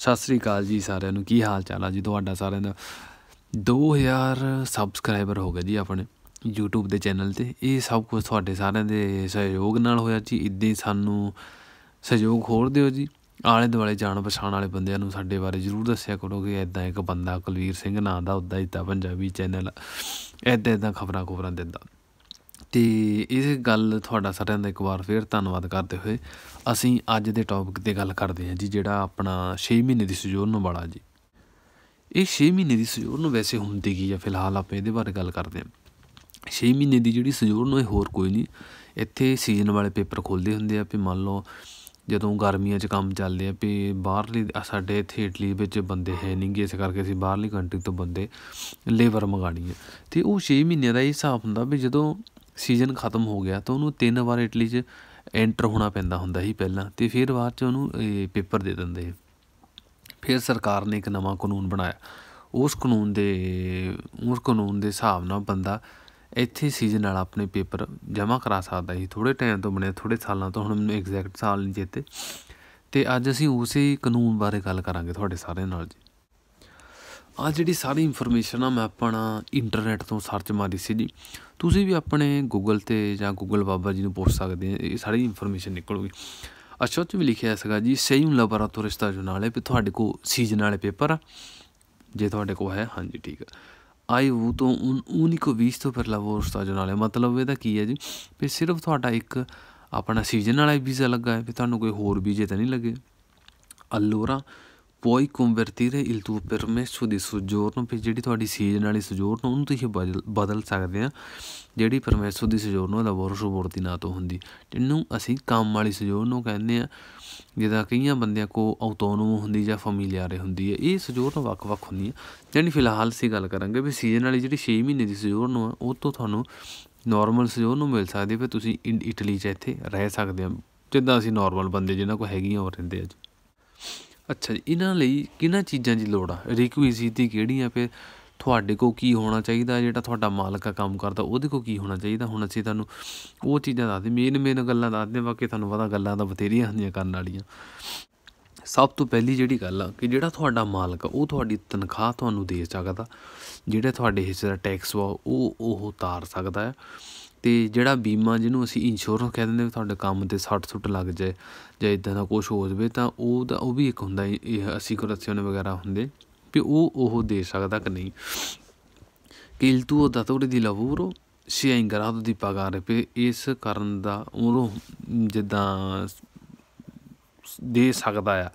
ਸਤਿ ਸ੍ਰੀ ਅਕਾਲ ਜੀ ਸਾਰਿਆਂ ਨੂੰ ਕੀ ਹਾਲ ਚਾਲ ਆ ਜੀ ਤੁਹਾਡਾ ਸਾਰਿਆਂ ਦਾ 2000 ਸਬਸਕ੍ਰਾਈਬਰ ਹੋ ਗਏ ਜੀ ਆਪਣੇ YouTube ਦੇ ਚੈਨਲ ਤੇ ਇਹ ਸਭ ਕੁਝ ਤੁਹਾਡੇ ਸਾਰਿਆਂ ਦੇ ਸਹਿਯੋਗ ਨਾਲ ਹੋਇਆ ਜੀ ਇਦਾਂ ਹੀ ਸਾਨੂੰ ਸਹਿਯੋਗ ਹੋਰ ਦਿਓ ਜੀ ਆਲੇ ਦੁਆਲੇ ਜਾਣ ਪਛਾਣ ਵਾਲੇ ਬੰਦਿਆਂ ਨੂੰ ਸਾਡੇ ਬਾਰੇ ਜ਼ਰੂਰ ਦੱਸਿਆ ਕਰੋ ਕਿ ਐਦਾਂ ਇੱਕ ਬੰਦਾ ਕੁਲਵੀਰ ਸਿੰਘ ਨਾਂ ਦਾ ਉਦਾਂ ਇਦਾਂ ਪੰਜਾਬੀ ਚੈਨਲ ਐਦਾਂ ਐਦਾਂ ਖਬਰਾਂ ਖਬਰਾਂ ਦਿੰਦਾ ਤੇ ਇਸ ਗੱਲ ਤੁਹਾਡਾ ਸਾਰਿਆਂ ਦਾ ਇੱਕ ਵਾਰ ਫੇਰ ਧੰਨਵਾਦ ਕਰਦੇ ਹੋਏ ਅਸੀਂ ਅੱਜ ਦੇ ਟੌਪਿਕ ਤੇ ਗੱਲ ਕਰਦੇ ਹਾਂ ਜੀ ਜਿਹੜਾ ਆਪਣਾ 6 ਮਹੀਨੇ ਦੀ ਸਜੋਰ ਨੂੰ ਵਾਲਾ ਜੀ ਇਹ 6 ਮਹੀਨੇ ਦੀ ਸਜੋਰ ਨੂੰ ਵੈਸੇ ਹੁੰਦੀ ਕੀ ਹੈ ਫਿਲਹਾਲ ਆਪਾਂ ਇਹਦੇ ਬਾਰੇ ਗੱਲ ਕਰਦੇ ਹਾਂ 6 ਮਹੀਨੇ ਦੀ ਜਿਹੜੀ ਸਜੋਰ ਨੂੰ ਇਹ ਹੋਰ ਕੋਈ ਨਹੀਂ ਇੱਥੇ ਸੀਜ਼ਨ ਵਾਲੇ ਪੇਪਰ ਖੋਲਦੇ ਹੁੰਦੇ ਆ ਵੀ ਮੰਨ ਲਓ ਜਦੋਂ ਗਰਮੀਆਂ 'ਚ ਕੰਮ ਚੱਲਦੇ ਆ ਵੀ ਬਾਹਰਲੀ ਸਾਡੇ ਇੱਥੇ ਇਟਲੀ ਵਿੱਚ ਬੰਦੇ ਹੈ ਨਹੀਂਗੇ ਇਸ ਕਰਕੇ ਅਸੀਂ ਬਾਹਰਲੀ ਕੰਟਰੀ ਤੋਂ ਬੰਦੇ ਲੇਬਰ ਮੰਗਾਣੀ ਹੈ ਤੇ ਉਹ 6 ਮਹੀਨਿਆਂ ਦਾ ਹਿਸਾਬ ਹੁੰਦਾ ਵੀ ਜਦੋਂ ਸੀਜ਼ਨ ਖਤਮ ਹੋ ਗਿਆ ਤਾਂ ਉਹਨੂੰ ਤਿੰਨ ਵਾਰ ਇਟਲੀ 'ਚ ਐਂਟਰ ਹੋਣਾ ਪੈਂਦਾ ਹੁੰਦਾ ਸੀ ਪਹਿਲਾਂ ਤੇ ਫਿਰ ਬਾਅਦ 'ਚ ਉਹਨੂੰ ਪੇਪਰ ਦੇ ਦਿੰਦੇ ਫਿਰ ਸਰਕਾਰ ਨੇ ਇੱਕ ਨਵਾਂ ਕਾਨੂੰਨ ਬਣਾਇਆ ਉਸ ਕਾਨੂੰਨ ਦੇ ਉਸ ਕਾਨੂੰਨ ਦੇ ਹਿਸਾਬ ਨਾਲ ਬੰਦਾ ਇੱਥੇ ਸੀਜ਼ਨ ਨਾਲ ਆਪਣੇ ਪੇਪਰ ਜਮ੍ਹਾਂ ਕਰਾ ਸਕਦਾ ਸੀ ਥੋੜੇ ਟਾਈਮ ਤੋਂ ਬਣੇ ਥੋੜੇ ਸਾਲਾਂ ਤੋਂ ਹੁਣ ਮੈਨੂੰ ਐਗਜ਼ੈਕਟ ਸਾਲ ਨਹੀਂ ਚੇਤੇ ਤੇ ਅੱਜ ਅਸੀਂ ਉਸੇ ਕਾਨੂੰਨ ਬਾਰੇ ਗੱਲ ਕਰਾਂਗੇ ਤੁਹਾਡੇ ਸਾਰਿਆਂ ਨਾਲ ਜੀ ਆ ਜਿਹੜੀ ਸਾਰੀ ਇਨਫੋਰਮੇਸ਼ਨ ਆ ਮੈਂ ਆਪਣਾ ਇੰਟਰਨੈਟ ਤੋਂ ਸਰਚ ਮਾਰੀ ਸੀ ਜੀ ਤੁਸੀਂ ਵੀ ਆਪਣੇ ਗੂਗਲ ਤੇ ਜਾਂ ਗੂਗਲ ਬਾਬਾ ਜੀ ਨੂੰ ਪੁੱਛ ਸਕਦੇ ਆ ਇਹ ਸਾਰੀ ਇਨਫੋਰਮੇਸ਼ਨ ਨਿਕਲੂਗੀ ਅੱਛਾ ਚ ਵੀ ਲਿਖਿਆ ਸੀਗਾ ਜੀ ਸੇਮ ਲੈਬੋਰੇਟਰੀ ਰਿਸ਼ਤਾ ਨਾਲ ਹੈ ਵੀ ਤੁਹਾਡੇ ਕੋ ਸੀਜ਼ਨ ਵਾਲੇ ਪੇਪਰ ਆ ਜੇ ਤੁਹਾਡੇ ਕੋ ਹੈ ਹਾਂਜੀ ਠੀਕ ਹੈ ਆਈ ਉਹ ਤੋਂ ਉਨੀ ਕੋ 20 ਤੋਂ ਫਿਰ ਰਿਸ਼ਤਾ ਨਾਲ ਨਾਲੇ ਮਤਲਬ ਇਹਦਾ ਕੀ ਹੈ ਜੀ ਵੀ ਸਿਰਫ ਤੁਹਾਡਾ ਇੱਕ ਆਪਣਾ ਸੀਜ਼ਨ ਵਾਲਾ ਵੀਜ਼ਾ ਲੱਗਾ ਹੈ ਵੀ ਤੁਹਾਨੂੰ ਕੋਈ ਹੋਰ ਵੀਜ਼ੇ ਤਾਂ ਨਹੀਂ ਲੱਗੇ ਅਲੋਰਾ puoi convertire il tuo permesso di soggiorno per ਜਿਹੜੀ ਤੁਹਾਡੀ ਸੀਜ਼ਨ ਵਾਲੀ ਸੋਜੋਰਨ ਉਹਨੂੰ ਤੁਸੀਂ ਬਦਲ ਸਕਦੇ ਆ ਜਿਹੜੀ ਪਰਮੇਸ਼ਰ ਦੀ ਸੋਜੋਰਨ ਲਾਬੋਰ ਸ਼ੋਬੋਰ ਦੀ ਨਾ ਤੋਂ ਹੁੰਦੀ ਜਿਹਨੂੰ ਅਸੀਂ ਕੰਮ ਵਾਲੀ ਸੋਜੋਰਨ ਨੂੰ ਕਹਿੰਦੇ ਆ ਜਿਹਦਾ ਕਈਆਂ ਬੰਦਿਆਂ ਕੋ ਆਟੋਨੋਮ ਹੁੰਦੀ ਜਾਂ ਫੈਮਿਲੀਅਰ ਹੁੰਦੀ ਹੈ ਇਹ ਸੋਜੋਰਨ ਵੱਖ-ਵੱਖ ਹੁੰਦੀ ਹੈ ਜਾਨੀ ਫਿਲਹਾਲ ਸੀ ਗੱਲ ਕਰਾਂਗੇ ਵੀ ਸੀਜ਼ਨ ਵਾਲੀ ਜਿਹੜੀ 6 ਮਹੀਨੇ ਦੀ ਸੋਜੋਰਨ ਆ ਉਹ ਤੋਂ ਤੁਹਾਨੂੰ ਨਾਰਮਲ ਸੋਜੋਰਨ ਨੂੰ ਮਿਲ ਸਕਦੀ ਹੈ ਤੁਸੀਂ ਇਟਲੀ 'ਚ ਇੱਥੇ ਰਹਿ ਸਕਦੇ ਆ ਜਿੱਦਾਂ ਅਸੀਂ ਨਾਰਮਲ ਬੰਦੇ ਜਿਨ੍ਹਾਂ ਕੋ ਹੈਗੀਆਂ ਉਹ ਰਹਿੰਦੇ ਆ ਜੀ ਅੱਛਾ ਜੀ ਇਹਨਾਂ ਲਈ ਕਿਹਨਾਂ ਚੀਜ਼ਾਂ ਦੀ ਲੋੜ ਆ ਰਿਕੁਇਜ਼ਿਟ ਦੀ ਕਿਹੜੀ ਆ ਫਿਰ ਤੁਹਾਡੇ ਕੋ ਕੀ ਹੋਣਾ ਚਾਹੀਦਾ ਜਿਹੜਾ ਤੁਹਾਡਾ ਮਾਲਕ ਆ ਕੰਮ ਕਰਦਾ ਉਹਦੇ ਕੋ ਕੀ ਹੋਣਾ ਚਾਹੀਦਾ ਹੁਣ ਅਸੀਂ ਤੁਹਾਨੂੰ ਉਹ ਚੀਜ਼ਾਂ ਦੱਸਦੇ ਮੇਨ ਮੇਨ ਗੱਲਾਂ ਦੱਸਦੇ ਬਾਕੀ ਤੁਹਾਨੂੰ ਪਤਾ ਗੱਲਾਂ ਤਾਂ ਬਥੇਰੀਆਂ ਹੁੰਦੀਆਂ ਕਰਨ ਵਾਲੀਆਂ ਸਭ ਤੋਂ ਪਹਿਲੀ ਜਿਹੜੀ ਗੱਲ ਆ ਕਿ ਜਿਹੜਾ ਤੁਹਾਡਾ ਮਾਲਕ ਆ ਉਹ ਤੁਹਾਡੀ ਤਨਖਾਹ ਤੁਹਾਨੂੰ ਦੇ ਸਕਦਾ ਜਿਹੜੇ ਤੁਹਾਡੇ ਹਿੱਸੇ ਦਾ ਟੈਕਸ ਉਹ ਉਹ ਉਤਾਰ ਸਕਦਾ ਹੈ ਤੇ ਜਿਹੜਾ ਬੀਮਾ ਜਿਹਨੂੰ ਅਸੀਂ ਇੰਸ਼ੋਰੈਂਸ ਕਹਿ ਦਿੰਦੇ ਤੁਹਾਡੇ ਕੰਮ 'ਤੇ ਸੱਟ ਸੁੱਟ ਲੱਗ ਜਾਏ ਜਾਂ ਇਦਾਂ ਦਾ ਕੁਝ ਹੋ ਜਾਵੇ ਤਾਂ ਉਹ ਤਾਂ ਉਹ ਵੀ ਇੱਕ ਹੁੰਦਾ ਇਹ ਕੁਰਸੀਆਂ ਵਗੈਰਾ ਹੁੰਦੇ ਵੀ ਉਹ ਉਹ ਦੇ ਸਕਦਾ ਕਿ ਨਹੀਂ ਕਿਲਤੂ ਦੀ ਲਵੂਰੋ siengrado ਦੀ ਪਗਾਰ ਪੇ ਇਸ ਕਰਨ ਦਾ ਉਹ ਜਿੱਦਾਂ ਦੇ ਸਕਦਾ ਆ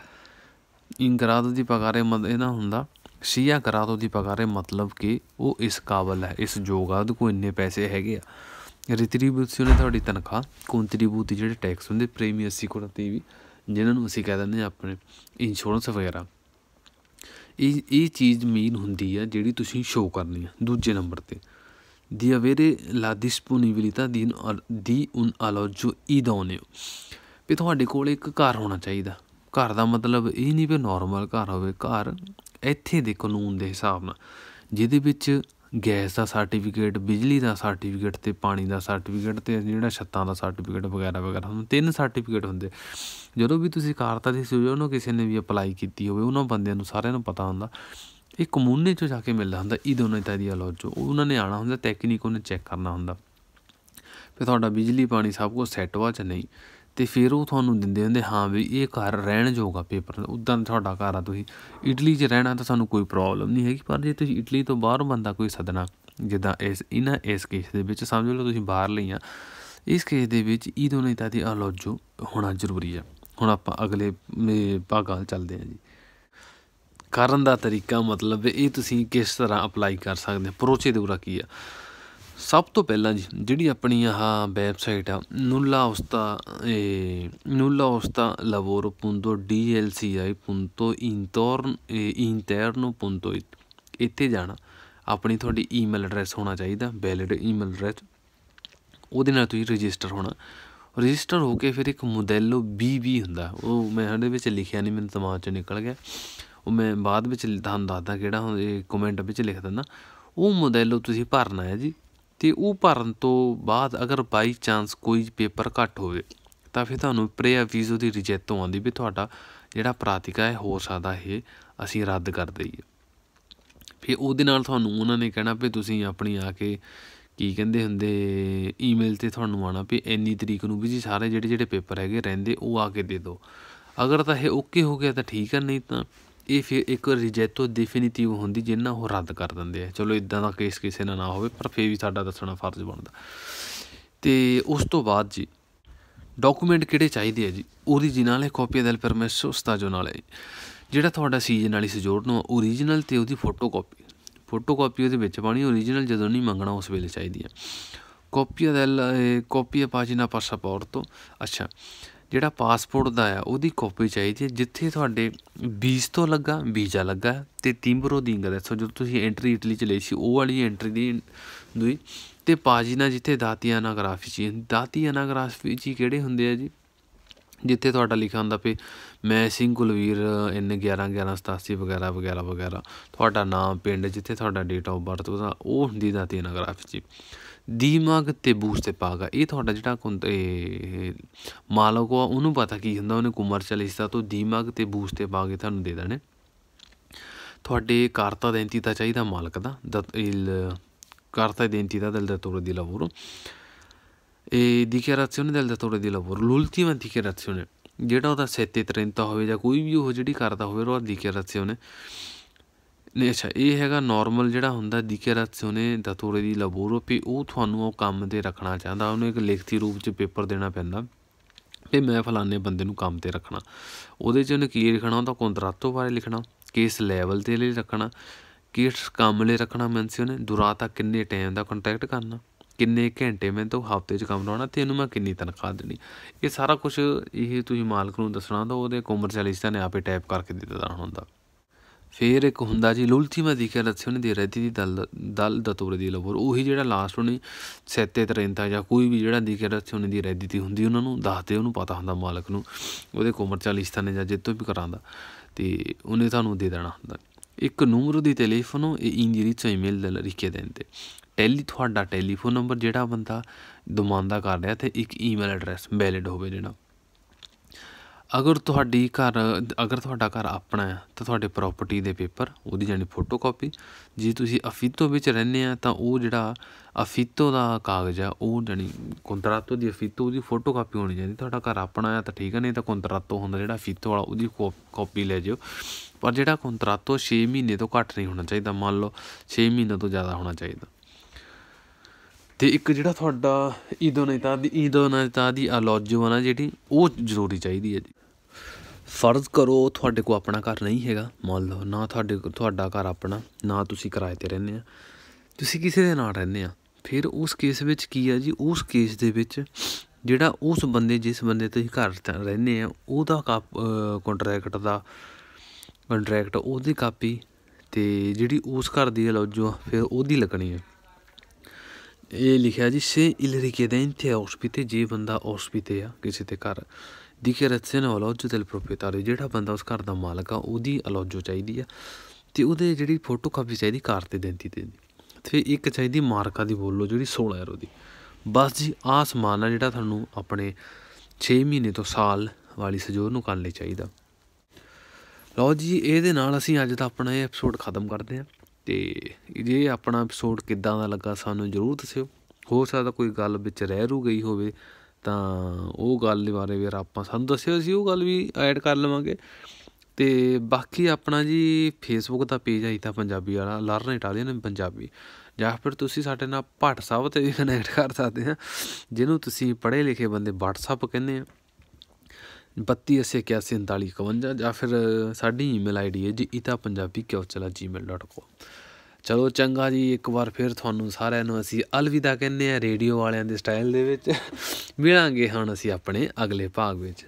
ਇੰਗਰਾਦ ਦੀ ਪਗਾਰੇ ਮਤ ਇਹਦਾ ਹੁੰਦਾ ਸੀਆ ਕਰਾਦੋ ਦੀ ਪਗਾਰੇ ਮਤਲਬ ਕਿ ਉਹ ਇਸ ਕਾਬਲ ਹੈ ਇਸ ਜੋਗਾਦ ਕੋ ਇੰਨੇ ਪੈਸੇ ਹੈਗੇ ਆ ਰਿਟਰੀਬਿਊਸ਼ਨ ਤੁਹਾਡੀ ਤਨਖਾਹ ਕੋਂਟਰੀਬਿਊਟ ਜਿਹੜੇ ਟੈਕਸ ਹੁੰਦੇ ਪ੍ਰੀਮੀਅਮ ਸਿਕਿਉਰਿਟੀ ਵੀ ਜਿਨ੍ਹਾਂ ਨੂੰ ਅਸੀਂ ਕਹਿ ਦਿੰਦੇ ਆ ਆਪਣੇ ਇੰਸ਼ੋਰੈਂਸ ਵਗੈਰਾ ਇਹ ਇਹ ਚੀਜ਼ ਮੇਨ ਹੁੰਦੀ ਆ ਜਿਹੜੀ ਤੁਸੀਂ ਸ਼ੋ ਕਰਨੀ ਆ ਦੂਜੇ ਨੰਬਰ ਤੇ ਦੀ ਅਵੇਰੇ ਲਾ avere ਦੀ disponibilità di, di un alloggio ਦੋਨੇ ਵੀ ਤੁਹਾਡੇ ਕੋਲ ਇੱਕ ਘਰ ਹੋਣਾ ਚਾਹੀਦਾ ਘਰ ਦਾ ਮਤਲਬ ਇਹ ਨਹੀਂ ਵੀ ਨਾਰਮਲ ਘਰ ਹੋਵੇ ਘਰ ਇੱਥੇ ਦੇ ਕਾਨੂੰਨ ਦੇ ਹਿਸਾਬ ਨਾਲ ਜਿਹਦੇ ਵਿੱਚ ਗੈਸ ਦਾ ਸਰਟੀਫਿਕੇਟ ਬਿਜਲੀ ਦਾ ਸਰਟੀਫਿਕੇਟ ਤੇ ਪਾਣੀ ਦਾ ਸਰਟੀਫਿਕੇਟ ਤੇ ਜਿਹੜਾ ਛੱਤਾਂ ਦਾ ਸਰਟੀਫਿਕੇਟ ਵਗੈਰਾ ਵਗੈਰਾ ਹੁੰਦੇ ਤਿੰਨ ਸਰਟੀਫਿਕੇਟ ਹੁੰਦੇ ਜਦੋਂ ਵੀ ਤੁਸੀਂ ਕਾਰਤਾ ਦੀ ਸੁਝਾਅ ਨੂੰ ਕਿਸੇ ਨੇ ਵੀ ਅਪਲਾਈ ਕੀਤੀ ਹੋਵੇ ਉਹਨਾਂ ਬੰਦਿਆਂ ਨੂੰ ਸਾਰਿਆਂ ਨੂੰ ਪਤਾ ਹੁੰਦਾ ਇਹ ਕਮੂਨੇ 'ਚੋਂ ਜਾ ਕੇ ਮਿਲਦਾ ਹੁੰਦਾ ਇਹ ਦੋਨੋਂ ਇਤਾਂ ਦੀ ਅਲੋਜੋ ਉਹਨਾਂ ਨੇ ਆਣਾ ਹੁੰਦਾ ਟੈਕਨੀਕ ਉਹਨੇ ਚੈੱਕ ਕਰਨਾ ਹੁੰਦਾ ਫਿਰ ਤੁਹਾਡਾ ਬਿਜਲੀ ਪਾਣੀ ਸਭ ਕੁਝ ਸੈੱਟ ਵਾਚ ਚ ਨਹੀਂ ਤੇ ਫਿਰ ਉਹ ਤੁਹਾਨੂੰ ਦਿੰਦੇ ਹੁੰਦੇ ਹਾਂ ਵੀ ਇਹ ਘਰ ਰਹਿਣ ਜੋਗਾ ਆ ਪੇਪਰ ਉਦਾਂ ਤੁਹਾਡਾ ਘਰ ਆ ਤੁਸੀਂ ਇਟਲੀ 'ਚ ਰਹਿਣਾ ਤਾਂ ਸਾਨੂੰ ਕੋਈ ਪ੍ਰੋਬਲਮ ਨਹੀਂ ਹੈਗੀ ਪਰ ਜੇ ਤੁਸੀਂ ਇਟਲੀ ਤੋਂ ਬਾਹਰ ਬੰਦਾ ਕੋਈ ਸੱਦਣਾ ਜਿੱਦਾਂ ਇਸ ਇਹਨਾਂ ਇਸ ਕੇਸ ਦੇ ਵਿੱਚ ਸਮਝ ਲਓ ਤੁਸੀਂ ਬਾਹਰ ਲਈਆਂ ਇਸ ਕੇਸ ਦੇ ਵਿੱਚ ਇਹ ਦੋਨੇ ਨੇਤਾ ਦੀ ਅਲੋਜੋ ਹੋਣਾ ਜ਼ਰੂਰੀ ਹੈ ਹੁਣ ਆਪਾਂ ਅਗਲੇ ਭਾਗਾਂ ਚੱਲਦੇ ਹਾਂ ਜੀ ਕਰਨ ਦਾ ਤਰੀਕਾ ਮਤਲਬ ਇਹ ਤੁਸੀਂ ਕਿਸ ਤਰ੍ਹਾਂ ਅਪਲਾਈ ਕਰ ਸਕਦੇ ਹੋ ਪ੍ਰੋਸੀਡਿਊਰਾ ਕੀ ਆ ਸਭ ਤੋਂ ਪਹਿਲਾਂ ਜੀ ਜਿਹੜੀ ਆਪਣੀ ਆਹ ਵੈਬਸਾਈਟ ਆ ਨੂਲਾ ਉਸਤਾ ਇਹ ਨੂਲਾ ਉਸਤਾ ਲਾਵੋਰ ਪੁੰਦੋ ਡੀਐਲਸੀਆਈ ਪੁੰਤੋ ਇੰਟਰਨ ਪੁੰਤੋ ਇੱਥੇ ਜਾਣਾ ਆਪਣੀ ਤੁਹਾਡੀ ਈਮੇਲ ਐਡਰੈਸ ਹੋਣਾ ਚਾਹੀਦਾ ਵੈਲਿਡ ਈਮੇਲ ਐਡਰੈਸ ਉਹਦੇ ਨਾਲ ਤੁਸੀਂ ਰਜਿਸਟਰ ਹੋਣਾ ਰਜਿਸਟਰ ਹੋ ਕੇ ਫਿਰ ਇੱਕ ਮੋਡੈਲੋ BB ਹੁੰਦਾ ਉਹ ਮੈਂ ਉਹਦੇ ਵਿੱਚ ਲਿਖਿਆ ਨਹੀਂ ਮੈਨੂੰ ਦਿਮਾਗ 'ਚ ਨਿਕਲ ਗਿਆ ਉਹ ਮੈਂ ਬਾਅਦ ਵਿੱਚ ਤੁਹਾਨੂੰ ਦੱਸਦਾ ਕਿਹੜਾ ਹੁੰਦਾ ਕਮੈਂਟ ਵਿੱਚ ਲਿਖ ਦਿੰਦਾ ਉਹ ਮੋਡੈਲੋ ਤੁਸੀਂ ਭਰਨਾ ਹੈ ਜੀ ਤੇ ਉਹ ਭਰਨ ਤੋਂ ਬਾਅਦ ਅਗਰ ਬਾਈ ਚਾਂਸ ਕੋਈ ਪੇਪਰ ਘੱਟ ਹੋਵੇ ਤਾਂ ਫਿਰ ਤੁਹਾਨੂੰ ਪ੍ਰੇ ਅਵੀਜ਼ੋ ਦੀ ਰਿਜੈਕਟ ਆਂਦੀ ਵੀ ਤੁਹਾਡਾ ਜਿਹੜਾ ਪ੍ਰਾਤਿਕਾ ਹੈ ਹੋ ਸਕਦਾ ਹੈ ਅਸੀਂ ਰੱਦ ਕਰ ਦਈਏ ਫਿਰ ਉਹਦੇ ਨਾਲ ਤੁਹਾਨੂੰ ਉਹਨਾਂ ਨੇ ਕਹਿਣਾ ਵੀ ਤੁਸੀਂ ਆਪਣੀ ਆ ਕੇ ਕੀ ਕਹਿੰਦੇ ਹੁੰਦੇ ਈਮੇਲ ਤੇ ਤੁਹਾਨੂੰ ਆਣਾ ਵੀ ਇੰਨੀ ਤਰੀਕ ਨੂੰ ਵੀ ਜੀ ਸਾਰੇ ਜਿਹੜੇ ਜਿਹੜੇ ਪੇਪਰ ਹੈਗੇ ਰਹਿੰਦੇ ਉਹ ਆ ਕੇ ਦੇ ਦਿਓ ਅਗਰ ਤਾਂ ਇਹ ਓਕੇ ਹੋ ਗਿਆ ਤਾਂ ਠੀਕ ਹੈ ਨਹੀਂ ਤਾਂ ਇਹ ਫਿਰ ਇੱਕ ਰਿਜੈਟੋ ਡਿਫੀਨਿਟਿਵ ਹੁੰਦੀ ਜਿੰਨਾ ਉਹ ਰੱਦ ਕਰ ਦਿੰਦੇ ਆ ਚਲੋ ਇਦਾਂ ਦਾ ਕੇਸ ਕਿਸੇ ਨਾਲ ਨਾ ਹੋਵੇ ਪਰ ਫੇਰ ਵੀ ਸਾਡਾ ਦੱਸਣਾ ਫਰਜ਼ ਬਣਦਾ ਤੇ ਉਸ ਤੋਂ ਬਾਅਦ ਜੀ ਡਾਕੂਮੈਂਟ ਕਿਹੜੇ ਚਾਹੀਦੇ ਆ ਜੀ ਓਰੀਜਨਲ ਹੈ ਕਾਪੀ del ਜੋ ਨਾਲੇ ਜਿਹੜਾ ਤੁਹਾਡਾ ਸੀਜ਼ਨ ਵਾਲੀ ਸਜੋੜ ਨੂੰ ਓਰੀਜਨਲ ਤੇ ਉਹਦੀ ਫੋਟੋ ਕਾਪੀ ਫੋਟੋ ਕਾਪੀ ਉਹਦੇ ਵਿੱਚ ਪਾਣੀ ਓਰੀਜਨਲ ਜਦੋਂ ਨਹੀਂ ਮੰਗਣਾ ਉਸ ਵੇਲੇ ਚਾਹੀਦੀ ਆ ਕਾਪੀ del ਕਾਪੀ ਪਾਜੀਨਾ ਪਾਸਪੋਰਟ ਤੋਂ ਅੱਛਾ ਜਿਹੜਾ ਪਾਸਪੋਰਟ ਦਾ ਆ ਉਹਦੀ ਕਾਪੀ ਚਾਹੀਦੀ ਹੈ ਜਿੱਥੇ ਤੁਹਾਡੇ ਵੀਜ਼ ਤੋਂ ਲੱਗਾ ਵੀਜ਼ਾ ਲੱਗਾ ਤੇ ਤਿੰਬਰੋ ਦੀ ਹੈ ਸੋ ਜਦੋਂ ਤੁਸੀਂ ਐਂਟਰੀ ਇਟਲੀ ਚ ਲਈ ਸੀ ਉਹ ਵਾਲੀ ਐਂਟਰੀ ਦੀ ਦੂਈ ਤੇ ਪਾਜੀਨਾ ਜਿੱਥੇ ਦਾਤੀਆਂ ਅਨਾਗ੍ਰਾਫੀ ਦਾਤੀ ਗ੍ਰਾਫੀ ਜੀ ਕਿਹੜੇ ਹੁੰਦੇ ਆ ਜੀ ਜਿੱਥੇ ਤੁਹਾਡਾ ਲਿਖਿਆ ਹੁੰਦਾ ਪਈ ਮੈਂ ਸਿੰਘ ਕੁਲਵੀਰ ਐਨ 11 11 87 ਵਗੈਰਾ ਵਗੈਰਾ ਵਗੈਰਾ ਤੁਹਾਡਾ ਨਾਮ ਪਿੰਡ ਜਿੱਥੇ ਤੁਹਾਡਾ ਡੇਟ ਆਫ ਬਰਥ ਉਹ ਹੁੰਦੀ ਦਾਤੀ ਗ੍ਰਾਫੀ ਜੀ ਦਿਮਾਗ ਤੇ ਬੂਸਟ ਤੇ ਪਾਗਾ ਇਹ ਤੁਹਾਡਾ ਜਿਹੜਾ ਮਾਲਕ ਆ ਉਹਨੂੰ ਪਤਾ ਕੀ ਹੁੰਦਾ ਉਹਨੇ ਕਮਰਸ਼ੀਅਲ ਹਿੱਸਾ ਤੋਂ ਦਿਮਾਗ ਤੇ ਬੂਸਟ ਤੇ ਪਾਗੇ ਤੁਹਾਨੂੰ ਦੇ ਦੇਣੇ ਤੁਹਾਡੇ ਕਾਰਤਾ ਦੇਂਤੀ ਤਾਂ ਚਾਹੀਦਾ ਮਾਲਕ ਦਾ ਦਾ carta identità del ਦੀ di ਇਹ e dichiarazione del ਦੀ di lavoro l'ultima ਡਿਕਲੇਰੇਸ਼ਨ ਜਿਹੜਾ ਉਹਦਾ ਤਰਿੰਤਾ ਹੋਵੇ ਜਾਂ ਕੋਈ ਵੀ ਉਹ ਜਿਹੜੀ ਕਰਦਾ ਹੋਵੇ ਉਹ ਡਿਕਲੇਰੇਸ਼ਨ ਅੱਛਾ ਇਹ ਹੈਗਾ ਨਾਰਮਲ ਜਿਹੜਾ ਹੁੰਦਾ ਦਾ ਦਤੋਰੇ ਦੀ ਲੈਬੋਰੋਪੀ ਉਹ ਤੁਹਾਨੂੰ ਉਹ ਕੰਮ ਤੇ ਰੱਖਣਾ ਚਾਹੁੰਦਾ ਉਹਨੂੰ ਇੱਕ ਲਿਖਤੀ ਰੂਪ 'ਚ ਪੇਪਰ ਦੇਣਾ ਪੈਂਦਾ ਕਿ ਮੈਂ ਫਲਾਣੇ ਬੰਦੇ ਨੂੰ ਕੰਮ ਤੇ ਰੱਖਣਾ ਉਹਦੇ 'ਚ ਉਹਨੇ ਕੀ ਲਿਖਣਾ ਉਹਦਾ ਤੋਂ ਬਾਰੇ ਲਿਖਣਾ ਕਿਸ ਲੈਵਲ ਤੇ ਲਈ ਰੱਖਣਾ ਕਿਸ ਕੰਮ ਲਈ ਰੱਖਣਾ ਮੀਨਸ ਉਹਨੇ ਤੱਕ ਕਿੰਨੇ ਟਾਈਮ ਦਾ ਕੰਟੈਕਟ ਕਰਨਾ ਕਿੰਨੇ ਘੰਟੇ ਮੈਂ ਤੋਂ ਹਫਤੇ 'ਚ ਕੰਮ ਲਾਉਣਾ ਤੇ ਇਹਨੂੰ ਮੈਂ ਕਿੰਨੀ ਤਨਖਾਹ ਦੇਣੀ ਇਹ ਸਾਰਾ ਕੁਝ ਇਹ ਤੁਸੀਂ ਮਾਲਕ ਨੂੰ ਦੱਸਣਾ ਤਾਂ ਉਹਦੇ ਕਮਰਸ਼ੀਅਲਿਸਟ ਨੇ ਆਪੇ ਟਾਈਪ ਕਰਕੇ ਦਿੱਤਾ ਹੁੰਦਾ ਫਿਰ ਇੱਕ ਹੁੰਦਾ ਜੀ ਲੁਲਤੀਮਾ ਜ਼ਿਕਰ ਰਸਿਓਨੇ ਦੇ ਰਹਤੀ ਦੀ ਦਲ ਦਲ ਦਤੋਰੇ ਦੀ ਲਵਰ ਉਹੀ ਜਿਹੜਾ ਲਾਸਟ ਉਹਨੇ ਸੈਤੇ ਤਰੇਂਤਾ ਜਾਂ ਕੋਈ ਵੀ ਜਿਹੜਾ ਜ਼ਿਕਰ ਰਸਿਓਨੇ ਦੀ ਰੈਦੀ ਤੀ ਹੁੰਦੀ ਉਹਨਾਂ ਨੂੰ ਦੱਸਦੇ ਉਹਨੂੰ ਪਤਾ ਹੁੰਦਾ ਮਾਲਕ ਨੂੰ ਉਹਦੇ ਕੋਮਰ ਚਾਲੀਸਤਾ ਸਥਾਨੇ ਜਾਂ ਜਿੱਤੋਂ ਵੀ ਕਰਾਂਦਾ ਤੇ ਉਹਨੇ ਤੁਹਾਨੂੰ ਦੇ ਦੇਣਾ ਹੁੰਦਾ ਇੱਕ ਨੰਬਰ ਦੀ ਟੈਲੀਫੋਨ ਇਹ ਚੋਂ ਈਮੇਲ ਦਾ ਲਿਖੇ ਦਿੰਦੇ ਟੈਲੀ ਤੁਹਾਡਾ ਟੈਲੀਫੋਨ ਨੰਬਰ ਜਿਹੜਾ ਬੰਦਾ ਦਮਾਂਦਾ ਕਰ ਰਿਹਾ ਤੇ ਇੱਕ ਈਮੇਲ ਐਡਰੈਸ ਵੈਲਿਡ ਹੋਵੇ ਜਿਹੜਾ ਅਗਰ ਤੁਹਾਡੀ ਘਰ ਅਗਰ ਤੁਹਾਡਾ ਘਰ ਆਪਣਾ ਹੈ ਤਾਂ ਤੁਹਾਡੇ ਪ੍ਰਾਪਰਟੀ ਦੇ ਪੇਪਰ ਉਹਦੀ ਜਾਨੀ ਫੋਟੋ ਕਾਪੀ ਜੇ ਤੁਸੀਂ ਅਫੀਤੋ ਵਿੱਚ ਰਹਿੰਦੇ ਆ ਤਾਂ ਉਹ ਜਿਹੜਾ ਅਫੀਤੋ ਦਾ ਕਾਗਜ਼ ਆ ਉਹ ਜਾਨੀ ਕੰਤਰਾਤੋ ਦੀ ਅਫੀਤੋ ਦੀ ਫੋਟੋ ਕਾਪੀ ਹੋਣੀ ਚਾਹੀਦੀ ਤੁਹਾਡਾ ਘਰ ਆਪਣਾ ਆ ਤਾਂ ਠੀਕ ਹੈ ਨਹੀਂ ਤਾਂ ਕੰਤਰਾਤੋ ਹੁੰਦਾ ਜਿਹੜਾ ਅਫੀਤੋ ਵਾਲਾ ਉਹਦੀ ਕਾਪੀ ਲੈ ਜਿਓ ਪਰ ਜਿਹੜਾ ਕੰਤਰਾਤੋ 6 ਮਹੀਨੇ ਤੋਂ ਘੱਟ ਨਹੀਂ ਹੋਣਾ ਚਾਹੀਦਾ ਮੰਨ ਲਓ 6 ਮਹੀਨੇ ਤੋਂ ਜ਼ਿਆਦਾ ਹੋਣਾ ਚਾਹੀਦਾ ਤੇ ਇੱਕ ਜਿਹੜਾ ਤੁਹਾਡਾ ਈਦੋਨੇਤਾ ਦੀ ਤਾਂ ਦੀ ਅਲੋਜੋ ਆ ਨਾ ਜਿਹੜੀ ਉਹ ਜ਼ਰੂਰੀ ਚਾਹੀਦੀ ਹੈ ਜੀ ਫਰਜ਼ ਕਰੋ ਤੁਹਾਡੇ ਕੋ ਆਪਣਾ ਘਰ ਨਹੀਂ ਹੈਗਾ ਮੰਨ ਲਓ ਨਾ ਤੁਹਾਡੇ ਤੁਹਾਡਾ ਘਰ ਆਪਣਾ ਨਾ ਤੁਸੀਂ ਕਿਰਾਏ ਤੇ ਰਹਿੰਦੇ ਆ ਤੁਸੀਂ ਕਿਸੇ ਦੇ ਨਾਲ ਰਹਿੰਦੇ ਆ ਫਿਰ ਉਸ ਕੇਸ ਵਿੱਚ ਕੀ ਆ ਜੀ ਉਸ ਕੇਸ ਦੇ ਵਿੱਚ ਜਿਹੜਾ ਉਸ ਬੰਦੇ ਜਿਸ ਬੰਦੇ ਤੁਸੀਂ ਘਰ ਰਹਿੰਦੇ ਆ ਉਹਦਾ ਕੰਟਰੈਕਟ ਦਾ ਕੰਟਰੈਕਟ ਉਹਦੀ ਕਾਪੀ ਤੇ ਜਿਹੜੀ ਉਸ ਘਰ ਦੀ ਲੋਜੋ ਫਿਰ ਉਹਦੀ ਲੱਗਣੀ ਹੈ ਇਹ ਲਿਖਿਆ ਜੀ ਸੇ ਇਲਰਿਕੇ ਦੇ ਇੰਥੇ ਹਸਪੀਟਲ ਜੇ ਬੰਦਾ ਹਸਪੀਟਲ ਆ ਕਿਸੇ ਤੇ ਘਰ ਦੀ ਕਿ ਰਤਨ ਅਲੋਜੋ ਦੇ ਪ੍ਰੋਪਰੀਟਾਰੀ ਜਿਹੜਾ ਬੰਦਾ ਉਸ ਘਰ ਦਾ ਮਾਲਕ ਆ ਉਹਦੀ ਅਲੋਜੋ ਚਾਹੀਦੀ ਆ ਤੇ ਉਹਦੇ ਜਿਹੜੀ ਫੋਟੋ ਕਾਪੀ ਚਾਹੀਦੀ ਕਾਰ ਤੇ ਦਿੰਦੀ ਤੇ ਤੇ ਇੱਕ ਚਾਹੀਦੀ ਮਾਰਕਾ ਦੀ ਬੋਲੋ ਜਿਹੜੀ 16 ਯੂਰੋ ਦੀ ਬਸ ਜੀ ਆ ਸਮਾਨ ਆ ਜਿਹੜਾ ਤੁਹਾਨੂੰ ਆਪਣੇ 6 ਮਹੀਨੇ ਤੋਂ ਸਾਲ ਵਾਲੀ ਸਜੋਰ ਨੂੰ ਕਰਨ ਲਈ ਚਾਹੀਦਾ ਲਓ ਜੀ ਇਹਦੇ ਨਾਲ ਅਸੀਂ ਅੱਜ ਦਾ ਆਪਣਾ ਇਹ ਐਪੀਸੋਡ ਖਤਮ ਕਰਦੇ ਹਾਂ ਤੇ ਜੇ ਆਪਣਾ ਐਪੀਸੋਡ ਕਿੱਦਾਂ ਦਾ ਲੱਗਾ ਸਾਨੂੰ ਜਰੂਰ ਦੱਸਿਓ ਹੋ ਸਕਦਾ ਕੋਈ ਗੱਲ ਵਿੱਚ ਰਹਿ ਰੂ ਗਈ ਹੋਵੇ ਤਾਂ ਉਹ ਗੱਲ ਦੇ ਬਾਰੇ ਵੀ ਆਪਾਂ ਸਾਨੂੰ ਦੱਸਿਓ ਸੀ ਉਹ ਗੱਲ ਵੀ ਐਡ ਕਰ ਲਵਾਂਗੇ ਤੇ ਬਾਕੀ ਆਪਣਾ ਜੀ ਫੇਸਬੁੱਕ ਦਾ ਪੇਜ ਆਈ ਤਾਂ ਪੰਜਾਬੀ ਵਾਲਾ ਲਰਨ ਇਟਾਲੀਅਨ ਪੰਜਾਬੀ ਜਾਂ ਫਿਰ ਤੁਸੀਂ ਸਾਡੇ ਨਾਲ ਭਟ ਸਾਹਿਬ ਤੇ ਵੀ ਕਨੈਕਟ ਕਰ ਸਕਦੇ ਆ ਜਿਹਨੂੰ ਤੁਸੀਂ ਪੜ੍ਹੇ ਲਿਖੇ ਬੰਦੇ WhatsApp ਕਹਿੰਦੇ ਆ 328141 ਜਾਂ ਫਿਰ ਸਾਡੀ ਈਮੇਲ ਆਈਡੀ ਹੈ ਜੀ itapunjabi@gmail.com ਚਲੋ ਚੰਗਾ ਜੀ ਇੱਕ ਵਾਰ ਫਿਰ ਤੁਹਾਨੂੰ ਸਾਰਿਆਂ ਨੂੰ ਅਸੀਂ ਅਲਵਿਦਾ ਕਹਿੰਦੇ ਆ ਰੇਡੀਓ ਵਾਲਿਆਂ ਦੇ ਸਟਾਈਲ ਦੇ ਵਿੱਚ ਮਿਲਾਂਗੇ ਹੁਣ ਅਸੀਂ ਆਪਣੇ ਅਗਲੇ ਭਾਗ ਵਿੱਚ